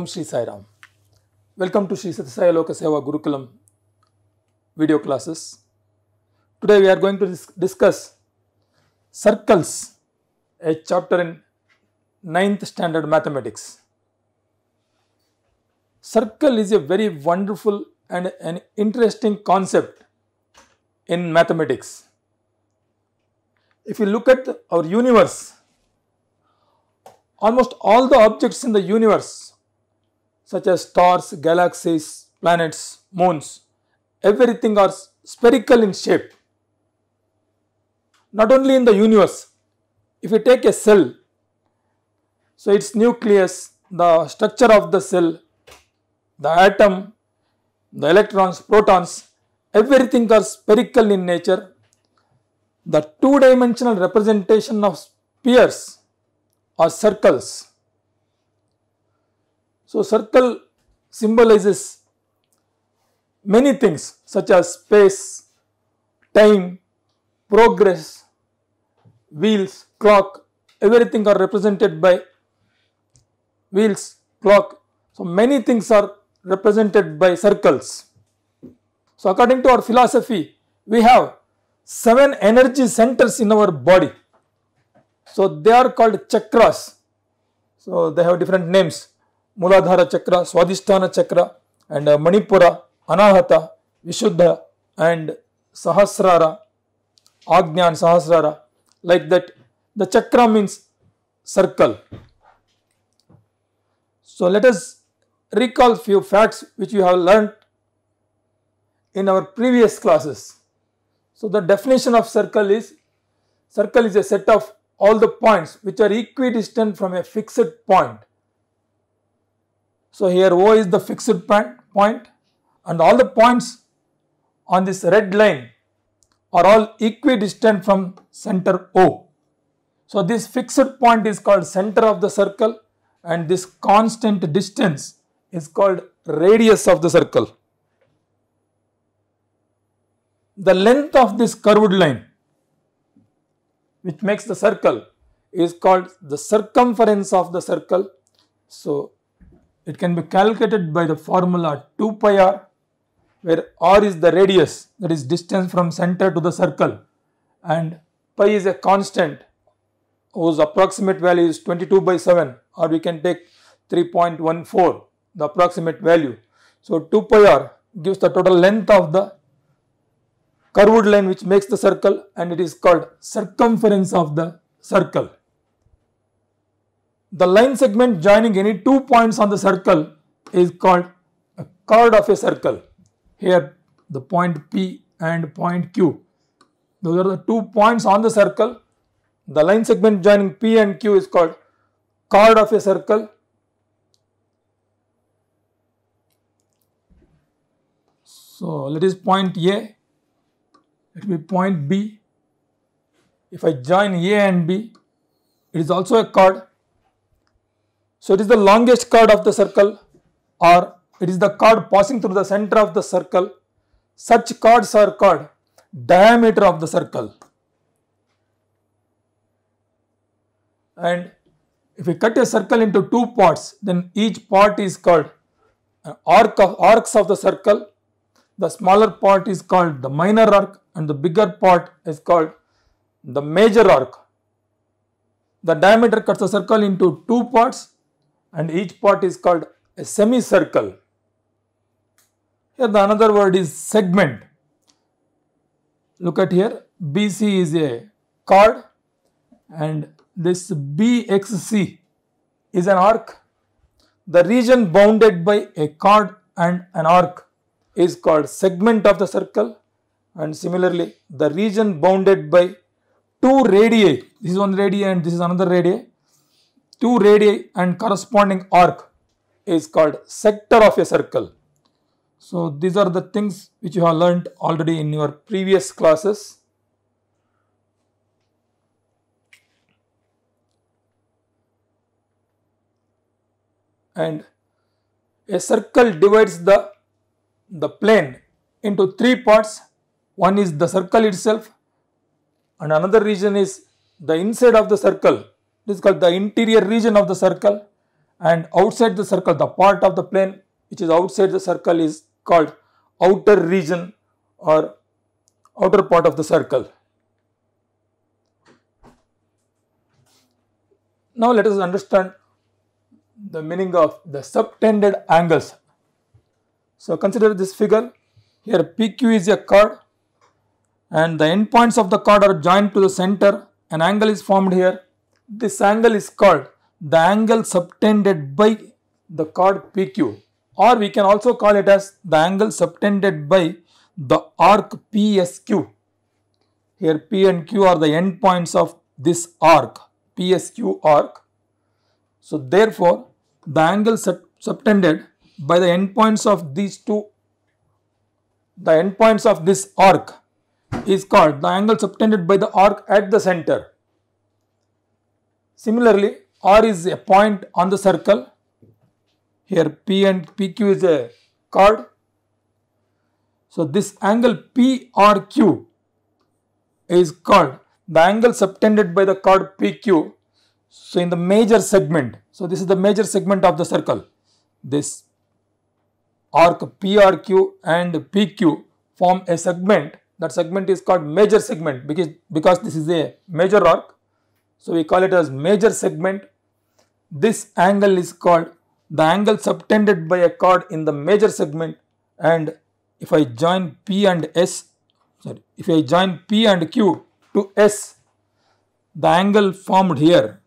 Om Sri Sai Ram. Welcome to Sri Satyasaya Loka Seva Gurukulam video classes. Today we are going to discuss circles, a chapter in ninth standard mathematics. Circle is a very wonderful and an interesting concept in mathematics. If you look at our universe, almost all the objects in the universe such as stars, galaxies, planets, moons, everything are spherical in shape. Not only in the universe, if you take a cell, so its nucleus, the structure of the cell, the atom, the electrons, protons, everything are spherical in nature. The two dimensional representation of spheres or circles so, circle symbolizes many things such as space, time, progress, wheels, clock, everything are represented by wheels, clock. So, many things are represented by circles. So, according to our philosophy, we have 7 energy centers in our body. So, they are called chakras. So, they have different names. Muladhara Chakra, Swadhisthana Chakra, and uh, Manipura, Anahata, Vishuddha, and Sahasrara, Agnya Sahasrara. Like that, the chakra means circle. So let us recall few facts which you have learnt in our previous classes. So the definition of circle is circle is a set of all the points which are equidistant from a fixed point so, here O is the fixed point and all the points on this red line are all equidistant from center O. So, this fixed point is called center of the circle and this constant distance is called radius of the circle. The length of this curved line which makes the circle is called the circumference of the circle. So, it can be calculated by the formula 2 pi r where r is the radius that is distance from center to the circle and pi is a constant whose approximate value is 22 by 7 or we can take 3.14 the approximate value. So, 2 pi r gives the total length of the curved line which makes the circle and it is called circumference of the circle the line segment joining any two points on the circle is called a chord of a circle. Here the point P and point Q. Those are the two points on the circle. The line segment joining P and Q is called chord of a circle. So, let us point A, it will be point B. If I join A and B, it is also a chord so it is the longest chord of the circle or it is the chord passing through the center of the circle. Such chords are called diameter of the circle. And if we cut a circle into two parts, then each part is called an uh, arc of arcs of the circle. The smaller part is called the minor arc and the bigger part is called the major arc. The diameter cuts the circle into two parts and each part is called a semicircle. Here the another word is segment. Look at here BC is a chord and this BXC is an arc. The region bounded by a chord and an arc is called segment of the circle and similarly the region bounded by two radii, this is one radii and this is another radii two radii and corresponding arc is called sector of a circle. So, these are the things which you have learnt already in your previous classes. And a circle divides the, the plane into three parts. One is the circle itself and another region is the inside of the circle this is called the interior region of the circle and outside the circle the part of the plane which is outside the circle is called outer region or outer part of the circle. Now let us understand the meaning of the subtended angles. So consider this figure here PQ is a chord and the endpoints of the chord are joined to the center an angle is formed here this angle is called the angle subtended by the chord PQ or we can also call it as the angle subtended by the arc PSQ. Here P and Q are the endpoints of this arc, PSQ arc. So therefore, the angle subtended by the endpoints of these two, the endpoints of this arc is called the angle subtended by the arc at the center. Similarly, R is a point on the circle. Here P and PQ is a chord. So this angle PRQ is called the angle subtended by the chord PQ. So in the major segment, so this is the major segment of the circle. This arc PRQ and PQ form a segment. That segment is called major segment because, because this is a major arc so, we call it as major segment. This angle is called the angle subtended by a chord in the major segment and if I join P and S, sorry, if I join P and Q to S, the angle formed here,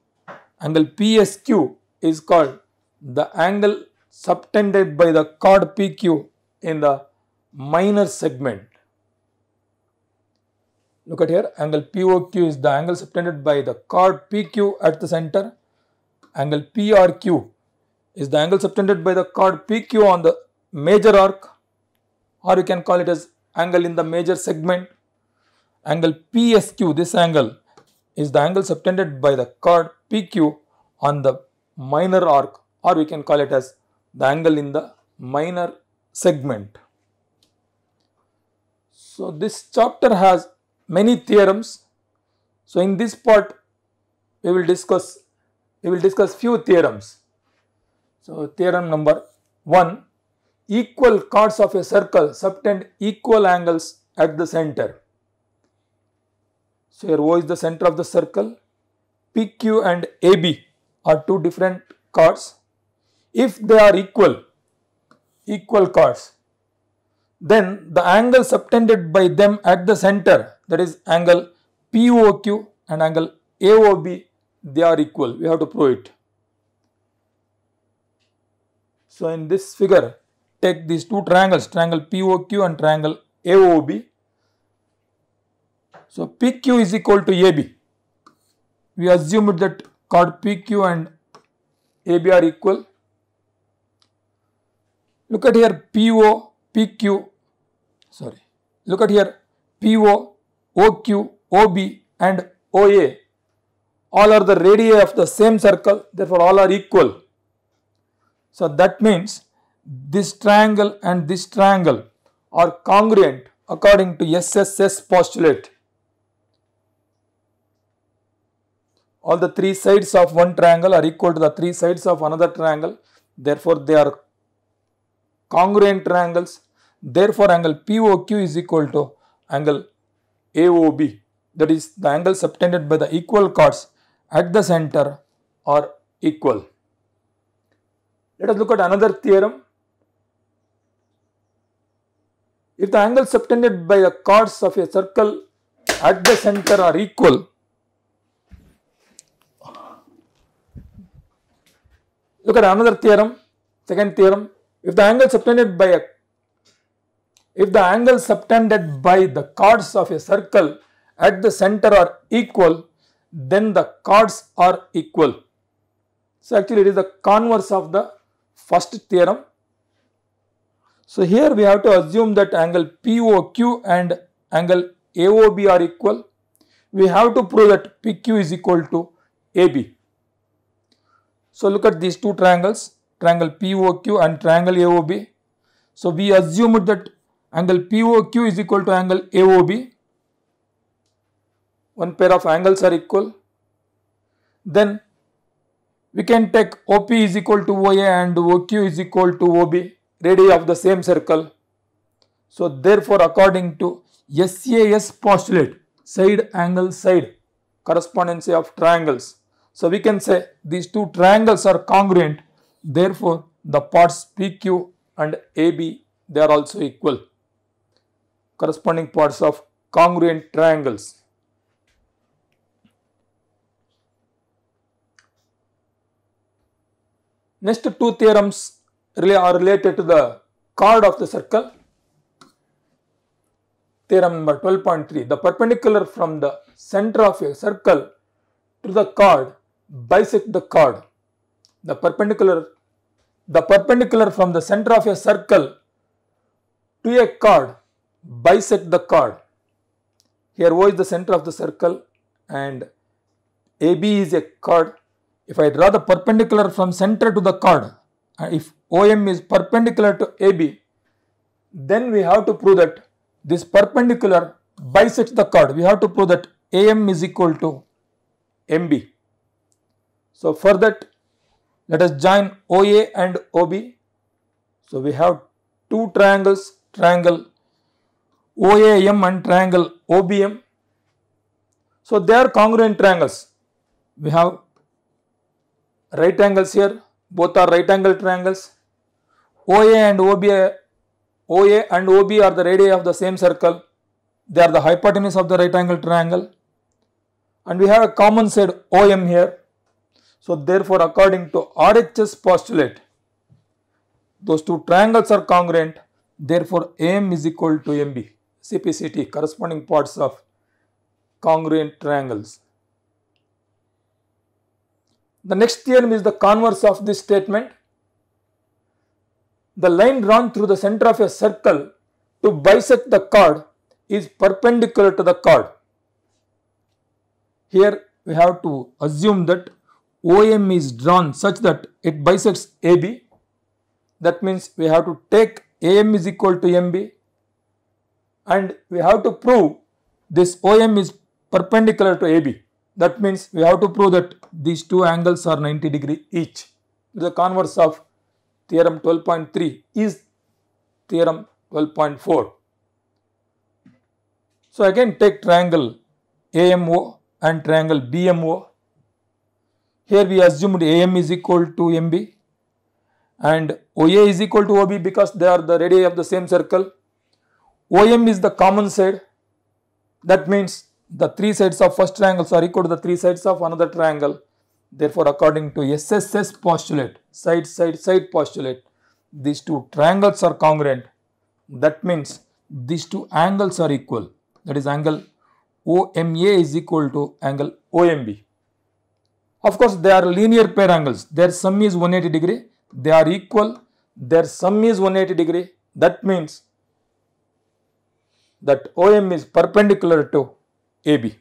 angle PSQ is called the angle subtended by the chord PQ in the minor segment. Look at here, angle POQ is the angle subtended by the chord PQ at the center. Angle PRQ is the angle subtended by the chord PQ on the major arc or you can call it as angle in the major segment. Angle PSQ, this angle is the angle subtended by the chord PQ on the minor arc or we can call it as the angle in the minor segment. So this chapter has many theorems. So, in this part we will discuss we will discuss few theorems. So, theorem number 1 equal chords of a circle subtend equal angles at the center. So, here O is the center of the circle, PQ and AB are two different chords. If they are equal, equal chords, then the angle subtended by them at the center that is angle POQ and angle AOB they are equal we have to prove it. So, in this figure take these two triangles triangle POQ and triangle AOB. So, PQ is equal to AB we assumed that chord PQ and AB are equal. Look at here PO, PQ, sorry, look at here PO, OQ, OB and OA all are the radii of the same circle therefore all are equal. So that means this triangle and this triangle are congruent according to SSS postulate. All the three sides of one triangle are equal to the three sides of another triangle therefore they are congruent triangles therefore angle POQ is equal to angle AOB that is the angle subtended by the equal chords at the center are equal. Let us look at another theorem. If the angles subtended by the chords of a circle at the center are equal, look at another theorem, second theorem. If the angle subtended by a if the angles subtended by the chords of a circle at the center are equal, then the chords are equal. So, actually it is the converse of the first theorem. So, here we have to assume that angle POQ and angle AOB are equal. We have to prove that PQ is equal to AB. So, look at these two triangles, triangle POQ and triangle AOB. So, we assumed that Angle POQ is equal to angle AOB. One pair of angles are equal. Then we can take OP is equal to OA and OQ is equal to OB, radii of the same circle. So therefore, according to SAS postulate, side angle side correspondency of triangles. So we can say these two triangles are congruent. Therefore, the parts PQ and AB they are also equal corresponding parts of congruent triangles. Next two theorems are related to the chord of the circle. Theorem number 12.3, the perpendicular from the center of a circle to the chord bisect the chord. The perpendicular, the perpendicular from the center of a circle to a chord bisect the chord. Here O is the center of the circle and AB is a chord. If I draw the perpendicular from center to the chord, uh, if OM is perpendicular to AB, then we have to prove that this perpendicular bisects the chord. We have to prove that AM is equal to MB. So, for that let us join OA and OB. So, we have two triangles, triangle OAM and triangle OBM. So, they are congruent triangles. We have right angles here, both are right angle triangles. OA and OB, OA and OB are the radii of the same circle. They are the hypotenuse of the right angle triangle. And we have a common side OM here. So, therefore, according to RHS postulate, those two triangles are congruent. Therefore, AM is equal to MB. CPCT corresponding parts of congruent triangles. The next theorem is the converse of this statement. The line drawn through the center of a circle to bisect the chord is perpendicular to the chord. Here we have to assume that OM is drawn such that it bisects AB. That means we have to take AM is equal to MB and we have to prove this OM is perpendicular to AB. That means we have to prove that these two angles are 90 degree each. The converse of theorem 12.3 is theorem 12.4. So again take triangle AMO and triangle BMO. Here we assumed AM is equal to MB and OA is equal to OB because they are the radii of the same circle OM is the common side that means the three sides of first triangle are equal to the three sides of another triangle. Therefore, according to SSS postulate, side side side postulate, these two triangles are congruent. That means these two angles are equal. That is angle OMA is equal to angle OMB. Of course, they are linear pair angles. Their sum is 180 degree. They are equal. Their sum is 180 degree. That means that OM is perpendicular to AB.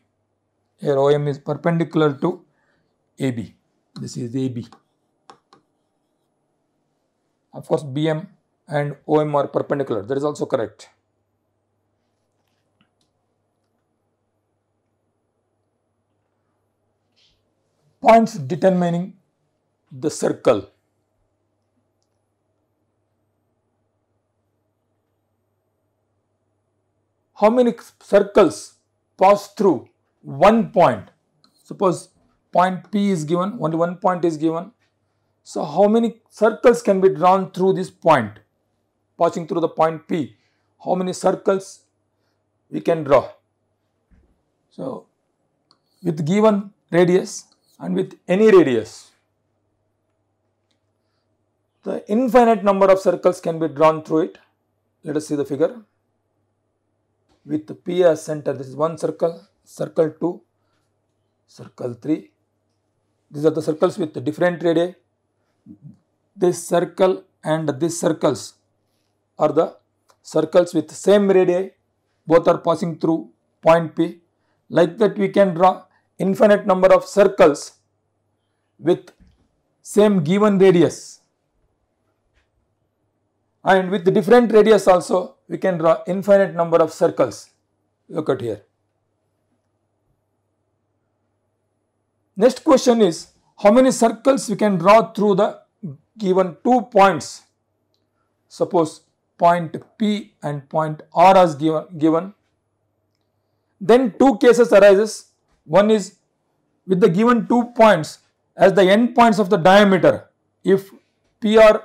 Here OM is perpendicular to AB. This is AB. Of course, BM and OM are perpendicular. That is also correct. Points determining the circle. how many circles pass through one point. Suppose point P is given, only one point is given. So, how many circles can be drawn through this point, passing through the point P? How many circles we can draw? So, with given radius and with any radius, the infinite number of circles can be drawn through it. Let us see the figure with P as center. This is one circle, circle 2, circle 3. These are the circles with the different radii. This circle and these circles are the circles with same radii. Both are passing through point P. Like that we can draw infinite number of circles with same given radius and with the different radius also we can draw infinite number of circles look at here. Next question is how many circles we can draw through the given two points suppose point P and point R as given, given. Then two cases arises one is with the given two points as the end points of the diameter if PR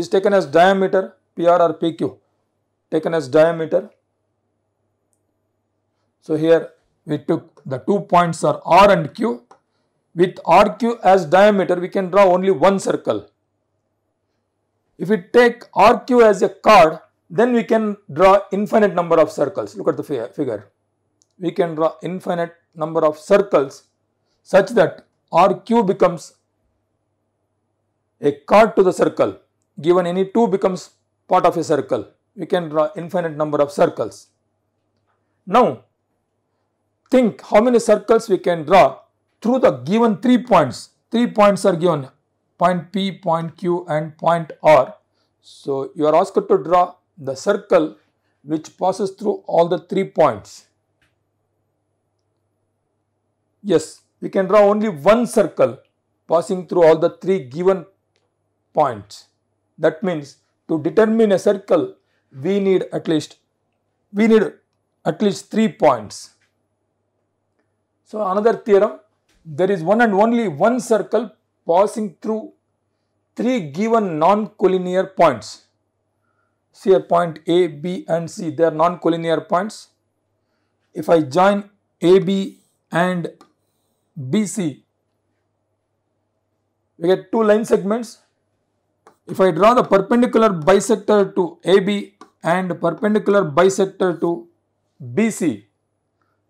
is taken as diameter PR or PQ taken as diameter. So here we took the two points are R and Q. With RQ as diameter we can draw only one circle. If we take RQ as a card then we can draw infinite number of circles. Look at the figure. We can draw infinite number of circles such that RQ becomes a card to the circle given any 2 becomes part of a circle. We can draw infinite number of circles. Now, think how many circles we can draw through the given 3 points. 3 points are given point P, point Q and point R. So, you are asked to draw the circle which passes through all the 3 points. Yes, we can draw only one circle passing through all the 3 given points. That means to determine a circle, we need at least, we need at least three points. So another theorem, there is one and only one circle passing through three given non-collinear points. See a point A, B and C, they are non-collinear points. If I join AB and BC, we get two line segments if I draw the perpendicular bisector to AB and perpendicular bisector to BC,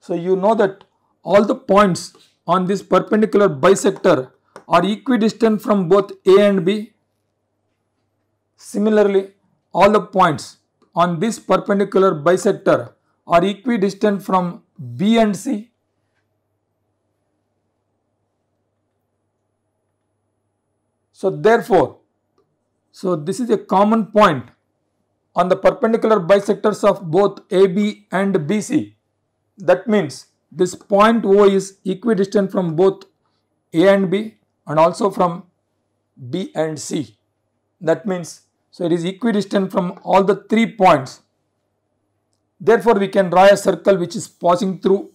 so you know that all the points on this perpendicular bisector are equidistant from both A and B. Similarly, all the points on this perpendicular bisector are equidistant from B and C. So, therefore, so this is a common point on the perpendicular bisectors of both AB and BC. That means this point O is equidistant from both A and B and also from B and C. That means so it is equidistant from all the three points. Therefore, we can draw a circle which is passing through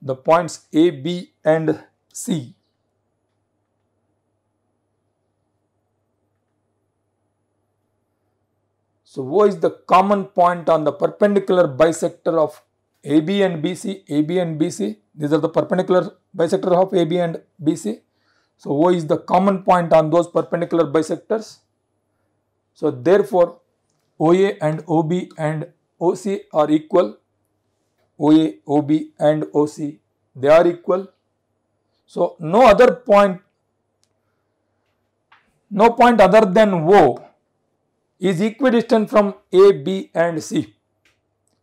the points A, B and C. So, O is the common point on the perpendicular bisector of AB and BC, AB and BC. These are the perpendicular bisector of AB and BC. So, O is the common point on those perpendicular bisectors. So, therefore, OA and OB and OC are equal. OA, OB and OC, they are equal. So, no other point, no point other than O is equidistant from A, B and C.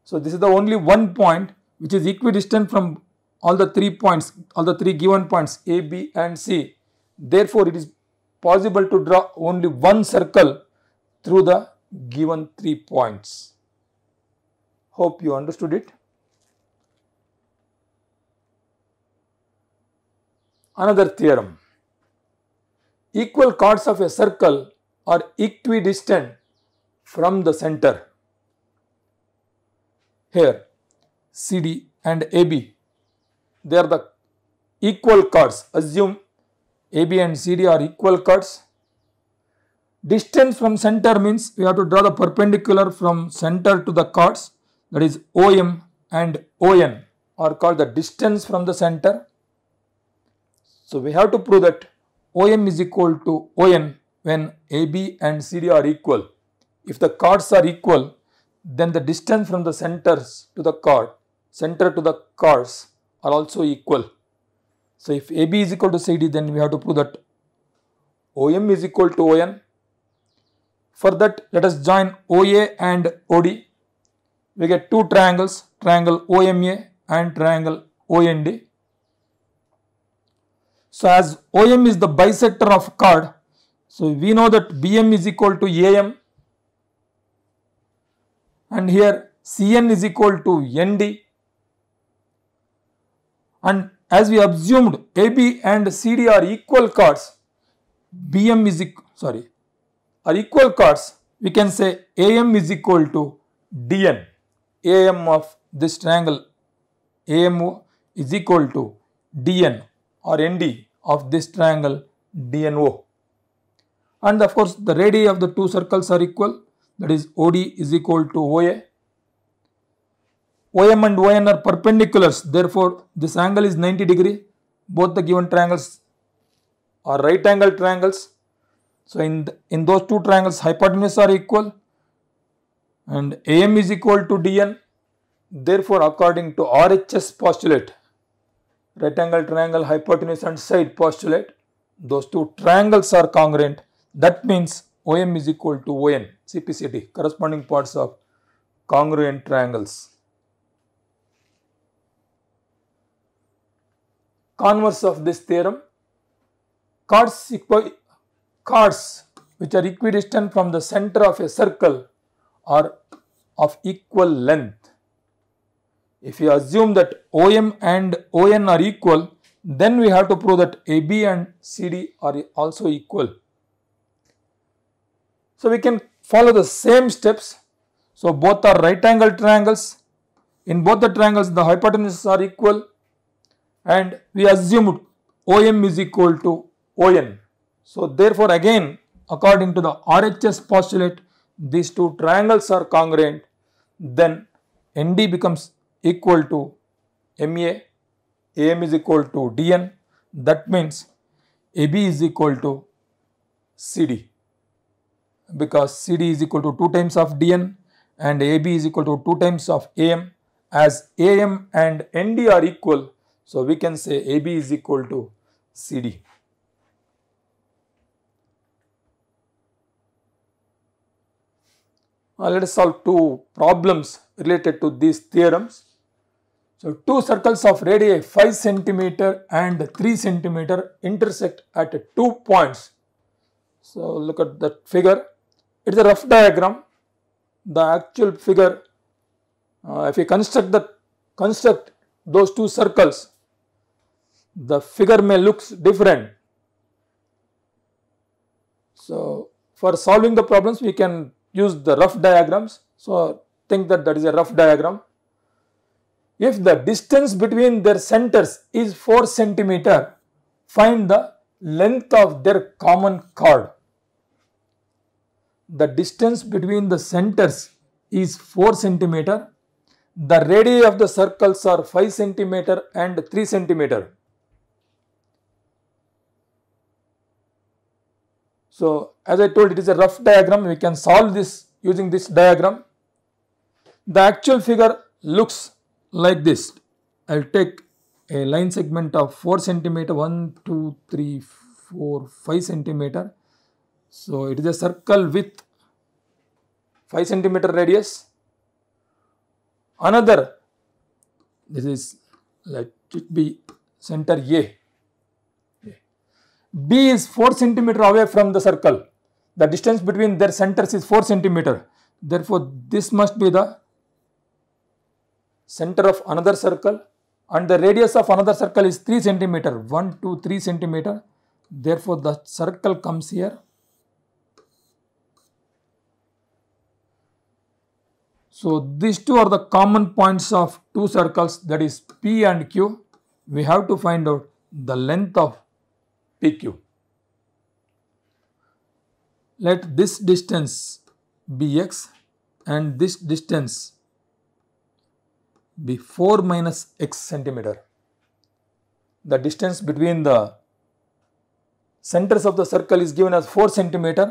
So this is the only one point which is equidistant from all the three points, all the three given points A, B and C. Therefore, it is possible to draw only one circle through the given three points. Hope you understood it. Another theorem. Equal chords of a circle are equidistant from the center. Here CD and AB, they are the equal chords. Assume AB and CD are equal chords. Distance from center means we have to draw the perpendicular from center to the chords that is OM and ON are called the distance from the center. So we have to prove that OM is equal to ON when AB and CD are equal. If the chords are equal, then the distance from the centers to the chord, center to the chords are also equal. So, if AB is equal to CD, then we have to prove that OM is equal to ON. For that, let us join OA and OD. We get two triangles, triangle OMA and triangle OND. So, as OM is the bisector of chord, so we know that BM is equal to AM and here Cn is equal to Nd and as we assumed AB and CD are equal cards, BM is sorry are equal chords. we can say AM is equal to DN AM of this triangle AM is equal to DN or ND of this triangle DNO and of course the radii of the two circles are equal that is OD is equal to OA. OM and ON are perpendiculars therefore this angle is 90 degree both the given triangles are right angle triangles. So in, in those two triangles hypotenuse are equal and AM is equal to DN therefore according to RHS postulate rectangle triangle hypotenuse and side postulate those two triangles are congruent that means OM is equal to ON, CPCD, corresponding parts of congruent triangles. Converse of this theorem, chords, chords which are equidistant from the center of a circle are of equal length. If you assume that OM and ON are equal, then we have to prove that AB and CD are also equal. So, we can follow the same steps. So, both are right angle triangles. In both the triangles, the hypotenuses are equal and we assumed OM is equal to ON. So, therefore, again according to the RHS postulate, these two triangles are congruent, then ND becomes equal to MA, AM is equal to DN, that means AB is equal to CD because CD is equal to 2 times of DN and AB is equal to 2 times of AM as AM and ND are equal. So, we can say AB is equal to CD. Now, let us solve two problems related to these theorems. So, two circles of radii 5 centimeter and 3 centimeter intersect at two points. So, look at that figure it is a rough diagram. The actual figure, uh, if you construct the construct those two circles, the figure may looks different. So for solving the problems, we can use the rough diagrams. So think that that is a rough diagram. If the distance between their centers is 4 centimeter, find the length of their common chord the distance between the centers is 4 centimeter. The radii of the circles are 5 centimeter and 3 centimeter. So, as I told it is a rough diagram we can solve this using this diagram. The actual figure looks like this. I will take a line segment of 4 centimeter 1, 2, 3, 4, 5 centimeter so it is a circle with 5 centimeter radius. Another, this is let it be center A. B is 4 centimeter away from the circle. The distance between their centers is 4 centimeter. Therefore, this must be the center of another circle and the radius of another circle is 3 centimeter. 1, 2, 3 centimeter. Therefore, the circle comes here So these two are the common points of two circles that is P and Q. We have to find out the length of PQ. Let this distance be x and this distance be 4 minus x centimeter. The distance between the centers of the circle is given as 4 centimeter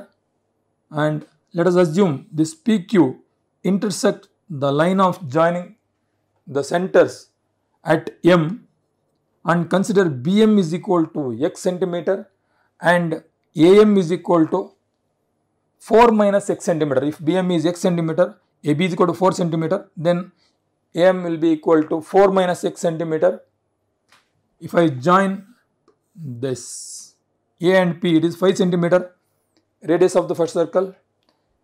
and let us assume this PQ intersect the line of joining the centers at M and consider BM is equal to x centimeter and AM is equal to 4 minus x centimeter. If BM is x centimeter, AB is equal to 4 centimeter, then AM will be equal to 4 minus x centimeter. If I join this A and P, it is 5 centimeter radius of the first circle.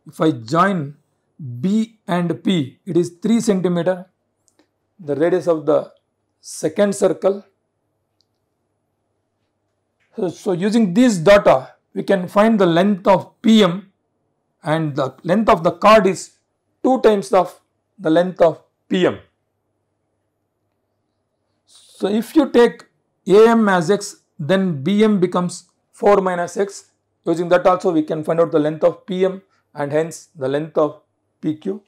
If I join B and P, it is 3 centimeter. The radius of the second circle. So, so using this data, we can find the length of PM and the length of the card is 2 times of the length of PM. So, if you take AM as x, then BM becomes 4 minus x. Using that also we can find out the length of PM and hence the length of PQ.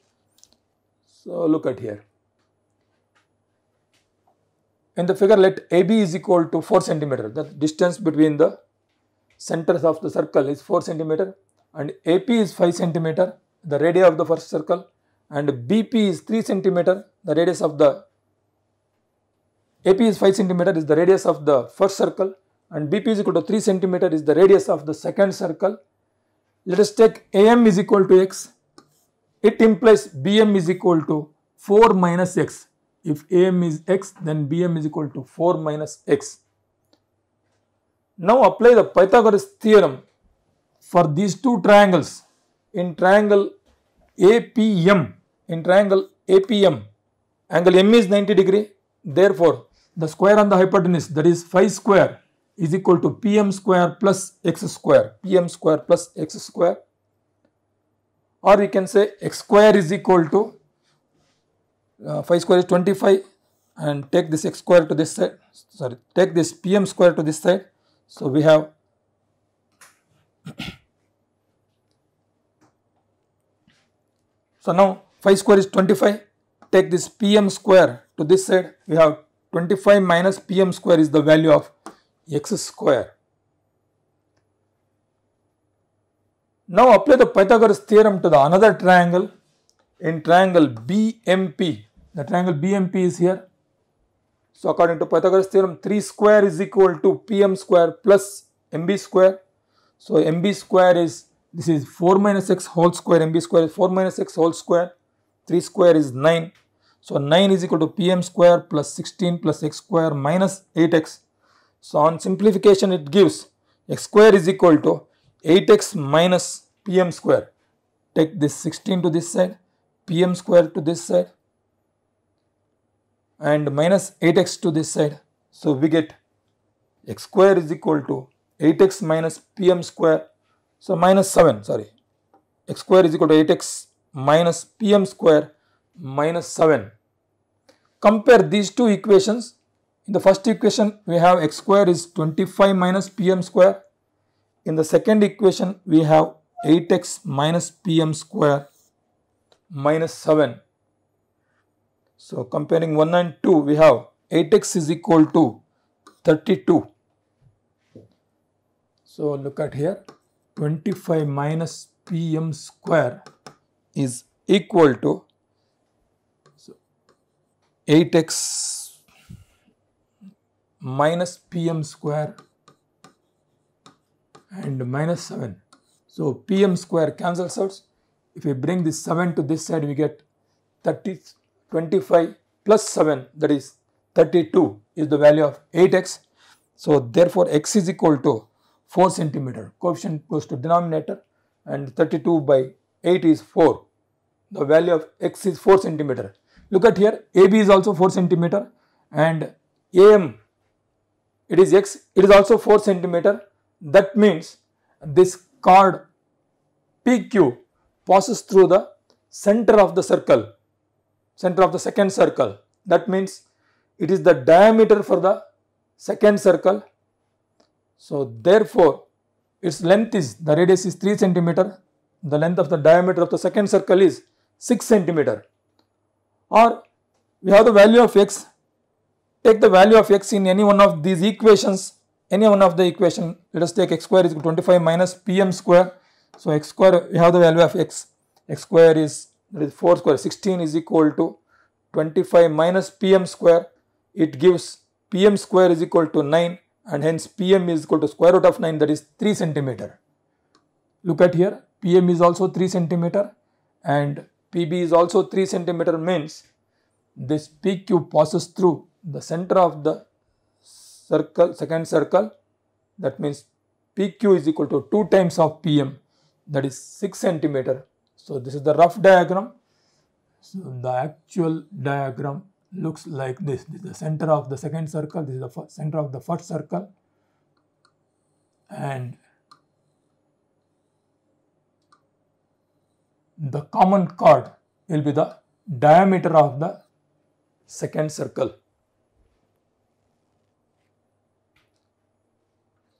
So, look at here. In the figure let AB is equal to 4 centimeter the distance between the centers of the circle is 4 centimeter and AP is 5 centimeter the radius of the first circle and BP is 3 centimeter the radius of the AP is 5 centimeter is the radius of the first circle and BP is equal to 3 centimeter is the radius of the second circle. Let us take AM is equal to X it implies Bm is equal to 4 minus x. If Am is x, then Bm is equal to 4 minus x. Now apply the Pythagoras theorem for these two triangles. In triangle APM, in triangle APM, angle M is 90 degree. Therefore, the square on the hypotenuse that is phi square is equal to PM square plus x square, PM square plus x square or we can say x square is equal to uh, 5 square is 25 and take this x square to this side sorry take this pm square to this side. So, we have so now 5 square is 25 take this pm square to this side we have 25 minus pm square is the value of x square Now apply the Pythagoras theorem to the another triangle in triangle BMP. The triangle BMP is here. So according to Pythagoras theorem 3 square is equal to PM square plus MB square. So MB square is this is 4 minus x whole square MB square is 4 minus x whole square 3 square is 9. So 9 is equal to PM square plus 16 plus x square minus 8x. So on simplification it gives x square is equal to 8x minus pm square. Take this 16 to this side, pm square to this side and minus 8x to this side. So we get x square is equal to 8x minus pm square. So minus 7 sorry x square is equal to 8x minus pm square minus 7. Compare these two equations. In the first equation we have x square is 25 minus pm square in the second equation, we have 8x minus pm square minus 7. So, comparing 1 and 2, we have 8x is equal to 32. So, look at here 25 minus pm square is equal to so 8x minus pm square and minus 7. So PM square cancels out. If we bring this 7 to this side, we get 30, 25 plus 7 that is 32 is the value of 8x. So therefore x is equal to 4 centimeter. Coefficient goes to denominator and 32 by 8 is 4. The value of x is 4 centimeter. Look at here AB is also 4 centimeter and AM it is x it is also 4 centimeter that means this chord PQ passes through the center of the circle, center of the second circle. That means it is the diameter for the second circle. So therefore, its length is, the radius is 3 centimeter, the length of the diameter of the second circle is 6 centimeter. Or we have the value of x, take the value of x in any one of these equations any one of the equation let us take x square is equal to 25 minus pm square. So, x square we have the value of x x square is that is 4 square 16 is equal to 25 minus pm square it gives pm square is equal to 9 and hence pm is equal to square root of 9 that is 3 centimeter. Look at here pm is also 3 centimeter and pb is also 3 centimeter means this PQ passes through the center of the circle, second circle that means PQ is equal to 2 times of PM that is 6 centimeter. So, this is the rough diagram. So, the actual diagram looks like this. This is the center of the second circle, this is the center of the first circle and the common chord will be the diameter of the second circle.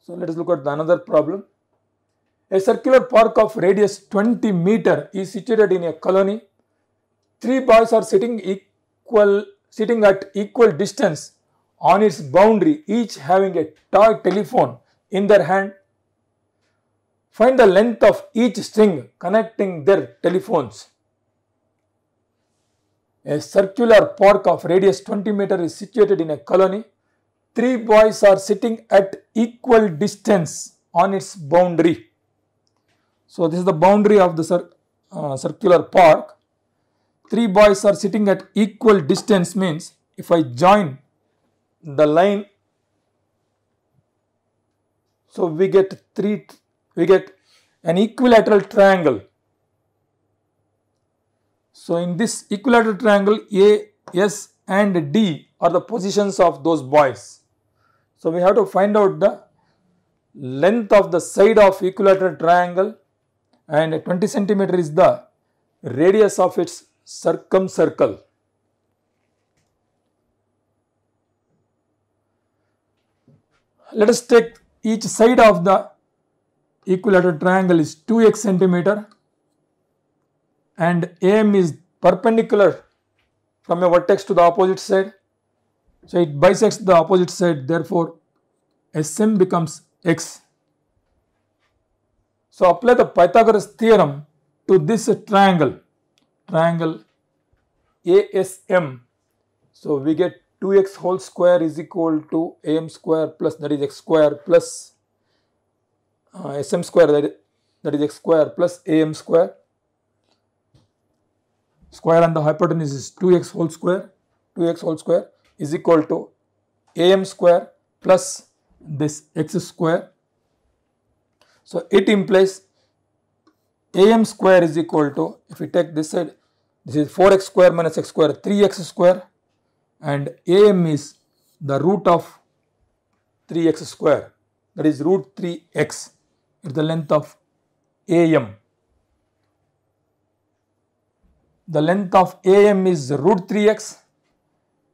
So let us look at another problem. A circular park of radius 20 meter is situated in a colony. Three boys are sitting equal sitting at equal distance on its boundary, each having a toy telephone in their hand. Find the length of each string connecting their telephones. A circular park of radius 20 meter is situated in a colony three boys are sitting at equal distance on its boundary. So, this is the boundary of the cir uh, circular park. Three boys are sitting at equal distance means if I join the line, so we get three, we get an equilateral triangle. So, in this equilateral triangle A, S and D are the positions of those boys. So, we have to find out the length of the side of equilateral triangle and 20 centimeter is the radius of its circumcircle. Let us take each side of the equilateral triangle is 2x centimeter and AM is perpendicular from a vertex to the opposite side so, it bisects the opposite side therefore, Sm becomes x. So, apply the Pythagoras theorem to this triangle, triangle ASM. So, we get 2x whole square is equal to am square plus that is x square plus uh, sm square that is, that is x square plus am square. Square and the hypotenuse is 2x whole square, 2x whole square is equal to am square plus this x square. So, it implies am square is equal to if we take this side this is 4x square minus x square 3x square and am is the root of 3x square that is root 3x is the length of am. The length of am is root 3x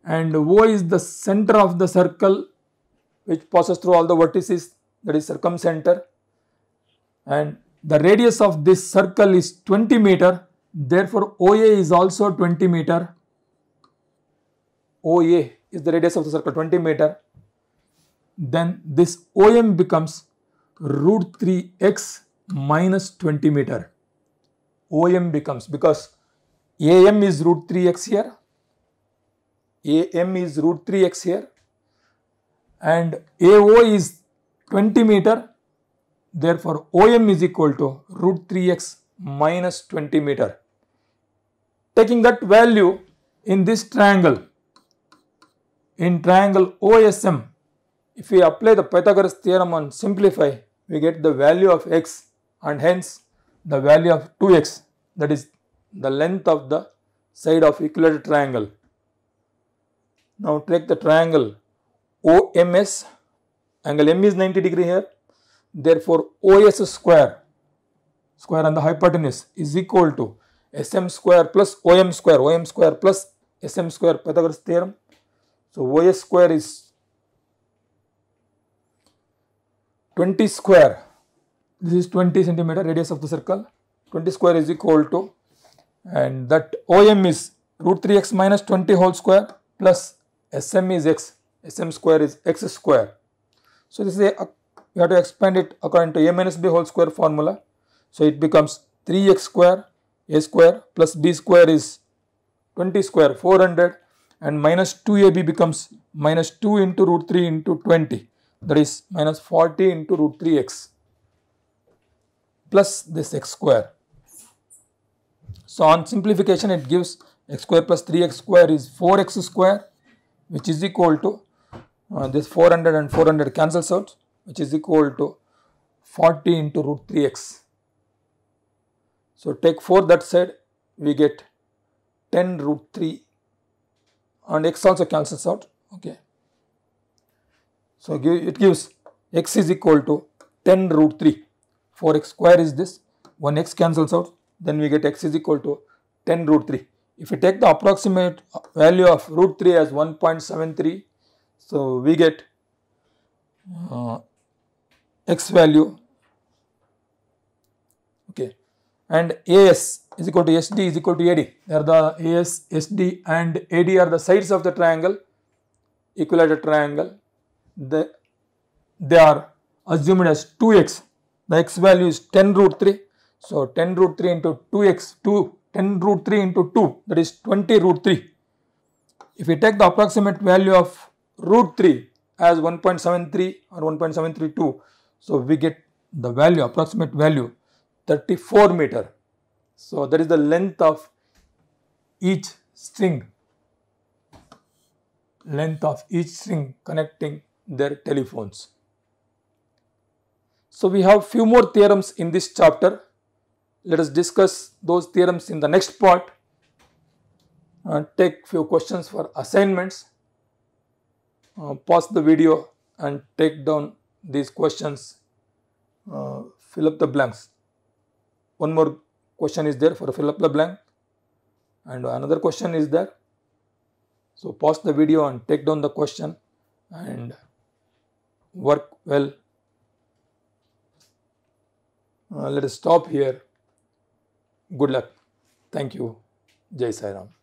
and O is the center of the circle which passes through all the vertices that is circumcenter and the radius of this circle is 20 meter therefore OA is also 20 meter OA is the radius of the circle 20 meter then this OM becomes root 3x minus 20 meter OM becomes because AM is root 3x here am is root 3x here and AO is 20 meter therefore OM is equal to root 3x minus 20 meter. Taking that value in this triangle in triangle OSM if we apply the Pythagoras theorem and simplify we get the value of x and hence the value of 2x that is the length of the side of equilateral triangle. Now take the triangle OMS, angle M is 90 degree here, therefore OS square, square on the hypotenuse is equal to SM square plus OM square, OM square plus SM square Pythagoras theorem. So OS square is 20 square, this is 20 centimeter radius of the circle, 20 square is equal to and that OM is root 3x minus 20 whole square plus Sm is x, Sm square is x square. So this is a, you have to expand it according to a minus b whole square formula. So it becomes 3x square, a square plus b square is 20 square 400 and minus 2ab becomes minus 2 into root 3 into 20 that is minus 40 into root 3x plus this x square. So on simplification it gives x square plus 3x square is 4x square which is equal to uh, this 400 and 400 cancels out which is equal to 40 into root 3x. So, take 4 that side we get 10 root 3 and x also cancels out. Okay. So, give, it gives x is equal to 10 root 3 4x square is this 1 x cancels out then we get x is equal to 10 root 3. If we take the approximate value of root 3 as 1.73, so we get uh, x value okay and AS is equal to SD is equal to AD. There the AS, SD and AD are the sides of the triangle, equilateral triangle. The, they are assumed as 2x. The x value is 10 root 3. So, 10 root 3 into 2x, 2 10 root 3 into 2 that is 20 root 3. If we take the approximate value of root 3 as 1.73 or 1.732, so we get the value approximate value 34 meter. So that is the length of each string length of each string connecting their telephones. So we have few more theorems in this chapter let us discuss those theorems in the next part. And uh, take few questions for assignments. Uh, pause the video and take down these questions. Uh, fill up the blanks. One more question is there for fill up the blank and another question is there. So, pause the video and take down the question and work well. Uh, let us stop here. Good luck thank you जय साई राम